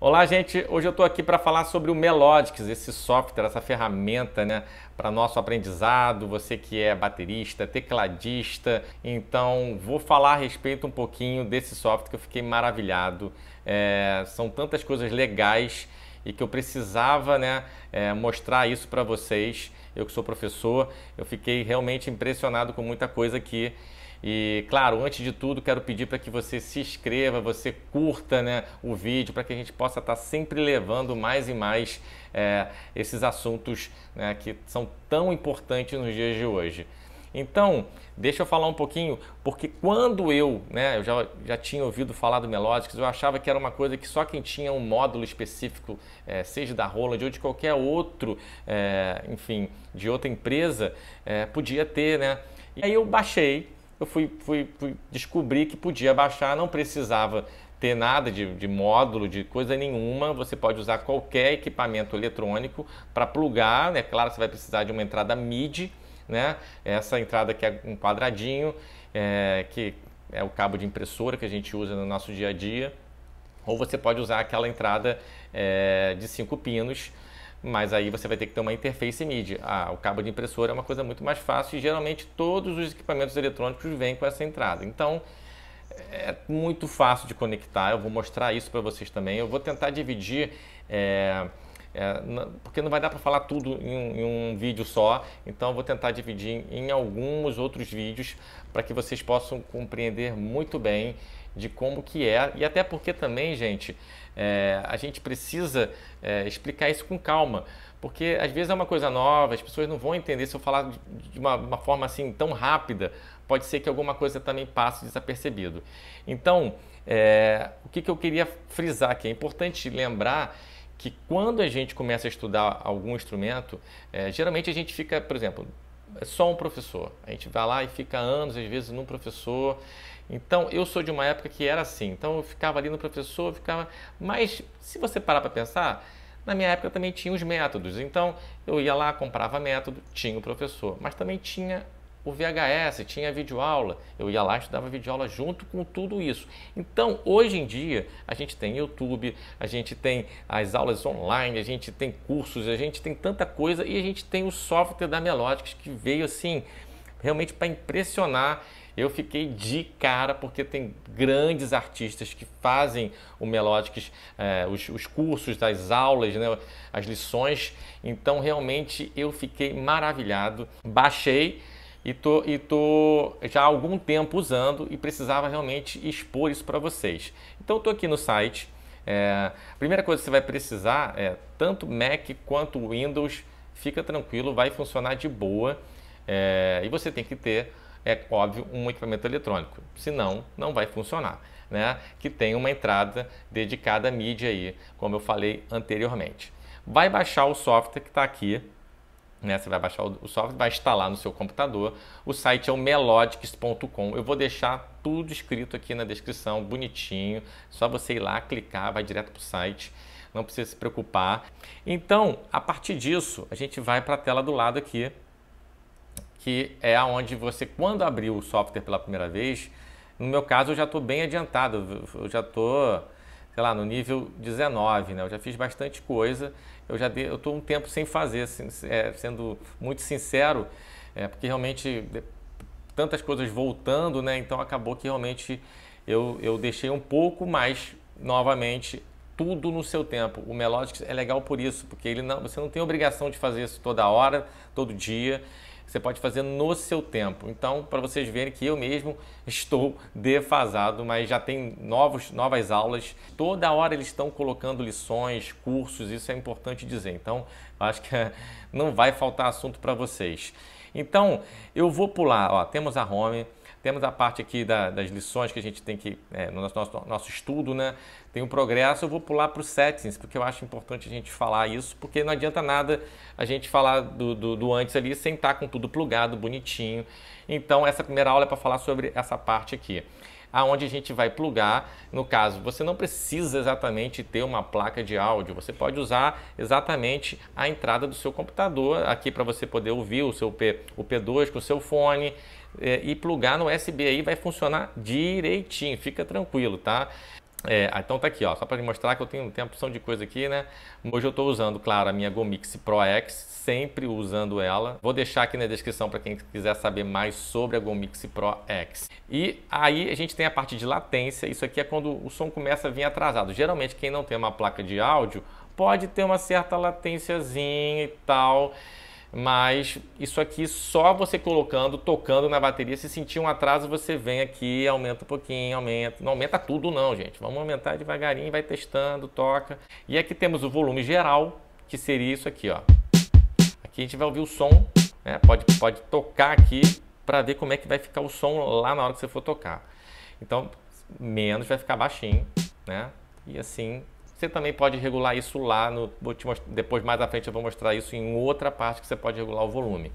Olá, gente. Hoje eu estou aqui para falar sobre o Melodics, esse software, essa ferramenta, né, para nosso aprendizado. Você que é baterista, tecladista, então vou falar a respeito um pouquinho desse software que eu fiquei maravilhado. É, são tantas coisas legais e que eu precisava, né, é, mostrar isso para vocês. Eu que sou professor, eu fiquei realmente impressionado com muita coisa aqui. E claro, antes de tudo, quero pedir para que você se inscreva, você curta né, o vídeo, para que a gente possa estar tá sempre levando mais e mais é, esses assuntos né, que são tão importantes nos dias de hoje. Então, deixa eu falar um pouquinho, porque quando eu, né, eu já, já tinha ouvido falar do Melodics, eu achava que era uma coisa que só quem tinha um módulo específico, é, seja da Roland ou de qualquer outro, é, enfim, de outra empresa, é, podia ter, né? E aí eu baixei, eu fui, fui, fui descobrir que podia baixar, não precisava ter nada de, de, módulo, de coisa nenhuma. Você pode usar qualquer equipamento eletrônico para plugar. É né? claro você vai precisar de uma entrada MIDI, né? Essa entrada que é um quadradinho, é, que é o cabo de impressora que a gente usa no nosso dia a dia. Ou você pode usar aquela entrada é, de cinco pinos mas aí você vai ter que ter uma interface MIDI. Ah, o cabo de impressora é uma coisa muito mais fácil e geralmente todos os equipamentos eletrônicos vêm com essa entrada. Então, é muito fácil de conectar, eu vou mostrar isso para vocês também. Eu vou tentar dividir... É é, porque não vai dar para falar tudo em um, em um, vídeo só, então vou tentar dividir em alguns outros vídeos para que vocês possam compreender muito bem de como que é e até porque também, gente, é, a gente precisa é, explicar isso com calma, porque às vezes é uma coisa nova, as pessoas não vão entender se eu falar de uma, uma forma assim tão rápida, pode ser que alguma coisa também passe desapercebido. Então, é, o que, que eu queria frisar aqui, é importante lembrar que quando a gente começa a estudar algum instrumento, é, geralmente a gente fica, por exemplo, é só um professor. A gente vai lá e fica anos, às vezes, num professor. Então, eu sou de uma época que era assim. Então, eu ficava ali no professor, ficava. Mas, se você parar para pensar, na minha época também tinha os métodos. Então, eu ia lá, comprava método, tinha o professor, mas também tinha o VHS, tinha videoaula, eu ia lá e estudava videoaula junto com tudo isso. Então, hoje em dia, a gente tem YouTube, a gente tem as aulas online, a gente tem cursos, a gente tem tanta coisa e a gente tem o software da Melodics que veio assim, realmente para impressionar. Eu fiquei de cara porque tem grandes artistas que fazem o Melodics, eh, os, os, cursos, as aulas, né, as lições. Então, realmente, eu fiquei maravilhado. Baixei e tô, e tô já há algum tempo usando e precisava realmente expor isso para vocês. Então estou aqui no site. É, a primeira coisa que você vai precisar é tanto Mac quanto Windows, fica tranquilo, vai funcionar de boa. É, e você tem que ter, é óbvio, um equipamento eletrônico, senão não vai funcionar. Né? Que tem uma entrada dedicada à mídia aí, como eu falei anteriormente. Vai baixar o software que está aqui né? Você vai baixar o software, vai instalar no seu computador. O site é o melodics.com. Eu vou deixar tudo escrito aqui na descrição, bonitinho. Só você ir lá, clicar, vai direto para o site. Não precisa se preocupar. Então, a partir disso, a gente vai para a tela do lado aqui, que é onde você, quando abrir o software pela primeira vez, no meu caso, eu já estou bem adiantado, eu já estou. Tô sei lá, no nível 19, né? Eu já fiz bastante coisa, eu já dei, eu estou um tempo sem fazer, assim, é, sendo muito sincero, é, porque realmente tantas coisas voltando, né? Então acabou que realmente eu, eu deixei um pouco, mais novamente tudo no seu tempo. O melodic é legal por isso, porque ele não, você não tem obrigação de fazer isso toda hora, todo dia. Você pode fazer no seu tempo. Então, para vocês verem que eu mesmo estou defasado, mas já tem novos, novas aulas. Toda hora eles estão colocando lições, cursos, isso é importante dizer. Então, acho que não vai faltar assunto para vocês. Então, eu vou pular. Ó, temos a home, temos a parte aqui da, das lições que a gente tem que, é, no nosso, nosso, nosso, estudo, né? Tem o um progresso, eu vou pular para os settings, porque eu acho importante a gente falar isso, porque não adianta nada a gente falar do, do, do antes ali sem estar tá com tudo plugado, bonitinho. Então, essa primeira aula é para falar sobre essa parte aqui aonde a gente vai plugar. No caso, você não precisa exatamente ter uma placa de áudio, você pode usar exatamente a entrada do seu computador aqui para você poder ouvir o seu P, o P2 com o seu fone é, e plugar no USB aí vai funcionar direitinho, fica tranquilo, tá? É, ah, então tá aqui, ó, só para mostrar que eu tenho, tenho a opção de coisa aqui, né? Hoje eu estou usando, claro, a minha Gomix Pro X, sempre usando ela. Vou deixar aqui na descrição para quem quiser saber mais sobre a Gomix Pro X. E aí a gente tem a parte de latência, isso aqui é quando o som começa a vir atrasado. Geralmente quem não tem uma placa de áudio pode ter uma certa latênciazinha e tal. Mas isso aqui só você colocando, tocando na bateria. Se sentir um atraso, você vem aqui, aumenta um pouquinho, aumenta. Não aumenta tudo, não, gente. Vamos aumentar devagarinho, vai testando, toca. E aqui temos o volume geral, que seria isso aqui, ó. Aqui a gente vai ouvir o som, né? pode, pode tocar aqui para ver como é que vai ficar o som lá na hora que você for tocar. Então, menos vai ficar baixinho, né? E assim você também pode regular isso lá, no, depois mais à frente eu vou mostrar isso em outra parte que você pode regular o volume.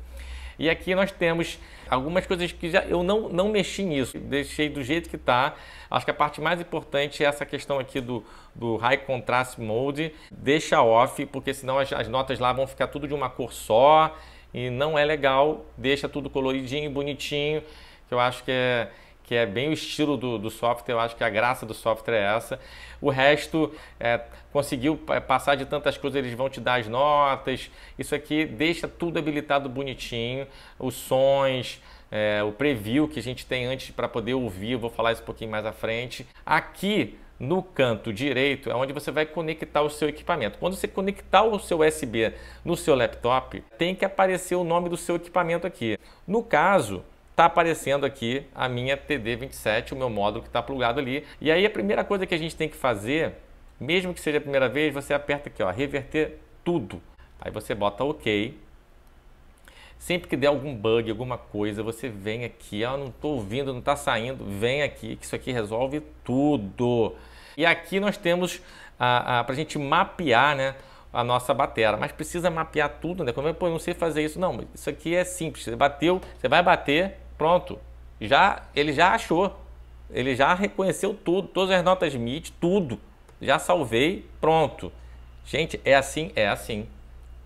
E aqui nós temos algumas coisas que já, eu não, não mexi nisso, deixei do jeito que está. Acho que a parte mais importante é essa questão aqui do, do High Contrast Mode. Deixa off, porque senão as, as notas lá vão ficar tudo de uma cor só e não é legal. Deixa tudo coloridinho, bonitinho, que eu acho que é que é bem o estilo do, do software, eu acho que a graça do software é essa. O resto, é, conseguiu é, passar de tantas coisas, eles vão te dar as notas. Isso aqui deixa tudo habilitado bonitinho, os sons, é, o preview que a gente tem antes para poder ouvir, eu vou falar isso um pouquinho mais à frente. Aqui no canto direito é onde você vai conectar o seu equipamento. Quando você conectar o seu USB no seu laptop, tem que aparecer o nome do seu equipamento aqui. No caso, está aparecendo aqui a minha TD27, o meu módulo que está plugado ali. E aí a primeira coisa que a gente tem que fazer, mesmo que seja a primeira vez, você aperta aqui, ó, reverter tudo. Aí você bota OK. Sempre que der algum bug, alguma coisa, você vem aqui, ó não estou ouvindo, não está saindo, vem aqui, que isso aqui resolve tudo. E aqui nós temos para a gente mapear, né? a nossa bateria mas precisa mapear tudo, né? Como eu, eu não sei fazer isso, não. Isso aqui é simples. Você bateu, você vai bater, Pronto. Já ele já achou. Ele já reconheceu tudo, todas as notas MIDI, tudo. Já salvei, pronto. Gente, é assim, é assim.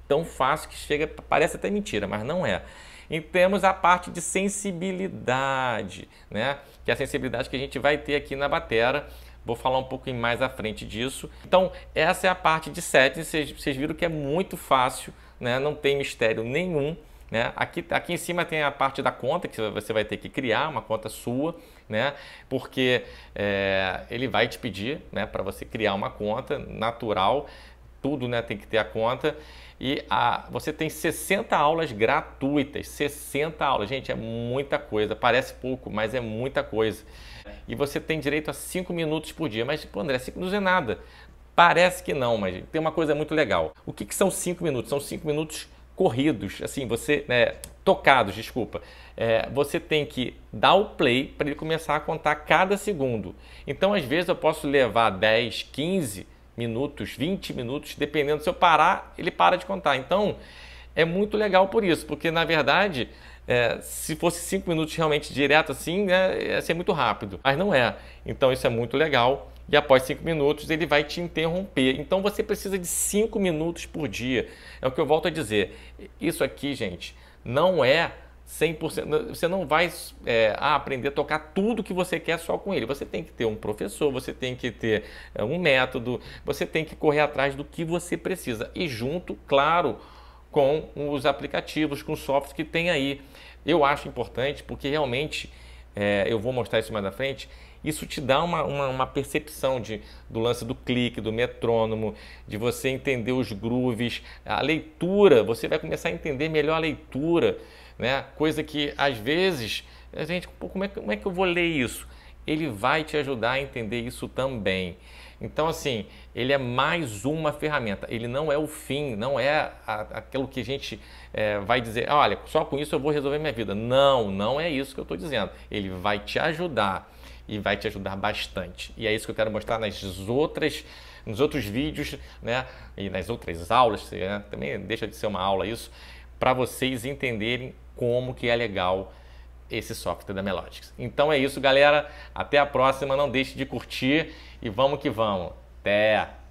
Tão fácil que chega, parece até mentira, mas não é. E temos a parte de sensibilidade, né? Que é a sensibilidade que a gente vai ter aqui na batera. Vou falar um pouco mais à frente disso. Então, essa é a parte de settings. Vocês viram que é muito fácil, né? Não tem mistério nenhum. Né? Aqui, aqui em cima tem a parte da conta que você vai ter que criar, uma conta sua, né? porque é, ele vai te pedir né, para você criar uma conta natural, tudo né, tem que ter a conta. E a, você tem 60 aulas gratuitas, 60 aulas. Gente, é muita coisa. Parece pouco, mas é muita coisa. E você tem direito a 5 minutos por dia. Mas, pô, André, 5 minutos é nada. Parece que não, mas tem uma coisa muito legal. O que, que são 5 minutos? São 5 minutos corridos, assim, você, né, tocados, desculpa. É, você tem que dar o play para ele começar a contar cada segundo. Então, às vezes, eu posso levar 10, 15 minutos, 20 minutos, dependendo se eu parar, ele para de contar. Então, é muito legal por isso, porque na verdade, é, se fosse cinco minutos realmente direto assim, né, ia ser muito rápido, mas não é. Então, isso é muito legal e após cinco minutos ele vai te interromper. Então você precisa de cinco minutos por dia. É o que eu volto a dizer. Isso aqui, gente, não é 100%. Você não vai é, ah, aprender a tocar tudo que você quer só com ele. Você tem que ter um professor, você tem que ter é, um método, você tem que correr atrás do que você precisa. E junto, claro, com os aplicativos, com os softwares que tem aí. Eu acho importante porque realmente, é, eu vou mostrar isso mais na frente, isso te dá uma, uma, uma, percepção de, do lance do clique, do metrônomo, de você entender os grooves, a leitura, você vai começar a entender melhor a leitura, né? coisa que às vezes a gente, como é, como é que eu vou ler isso? Ele vai te ajudar a entender isso também. Então, assim, ele é mais uma ferramenta. Ele não é o fim, não é a, aquilo que a gente é, vai dizer, olha, só com isso eu vou resolver minha vida. Não, não é isso que eu estou dizendo. Ele vai te ajudar e vai te ajudar bastante. E é isso que eu quero mostrar nas outras nos outros vídeos, né, e nas outras aulas, né, também deixa de ser uma aula isso, para vocês entenderem como que é legal esse software da Melodics. Então é isso, galera. Até a próxima. Não deixe de curtir e vamos que vamos. Até!